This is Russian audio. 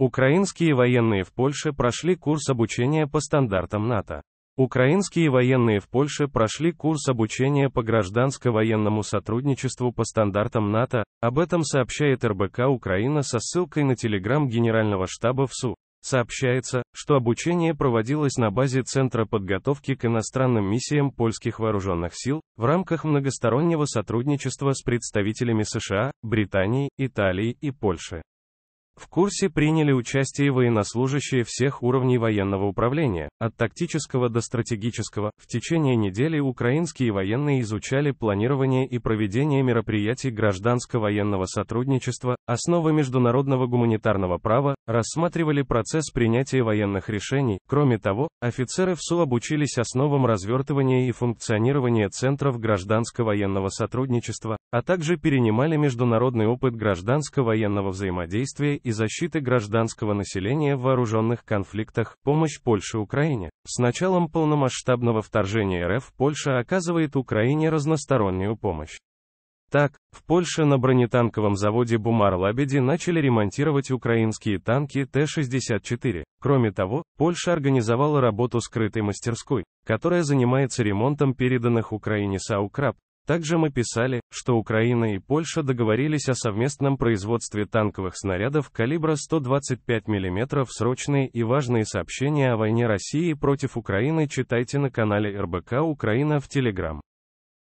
Украинские военные в Польше прошли курс обучения по стандартам НАТО. Украинские военные в Польше прошли курс обучения по гражданско-военному сотрудничеству по стандартам НАТО, об этом сообщает РБК Украина со ссылкой на телеграмм Генерального штаба ВСУ. Сообщается, что обучение проводилось на базе Центра подготовки к иностранным миссиям польских вооруженных сил в рамках многостороннего сотрудничества с представителями США, Британии, Италии и Польши. В курсе приняли участие военнослужащие всех уровней военного управления, от тактического до стратегического. В течение недели украинские военные изучали планирование и проведение мероприятий гражданско-военного сотрудничества, основы международного гуманитарного права, рассматривали процесс принятия военных решений. Кроме того, офицеры в СУ обучились основам развертывания и функционирования центров гражданско-военного сотрудничества, а также перенимали международный опыт гражданско-военного взаимодействия и и защиты гражданского населения в вооруженных конфликтах, помощь Польше Украине. С началом полномасштабного вторжения РФ Польша оказывает Украине разностороннюю помощь. Так, в Польше на бронетанковом заводе Бумар-Лабеди начали ремонтировать украинские танки Т-64. Кроме того, Польша организовала работу скрытой мастерской, которая занимается ремонтом переданных Украине САУКРАП, также мы писали, что Украина и Польша договорились о совместном производстве танковых снарядов калибра 125 мм. Срочные и важные сообщения о войне России против Украины читайте на канале РБК Украина в Телеграм.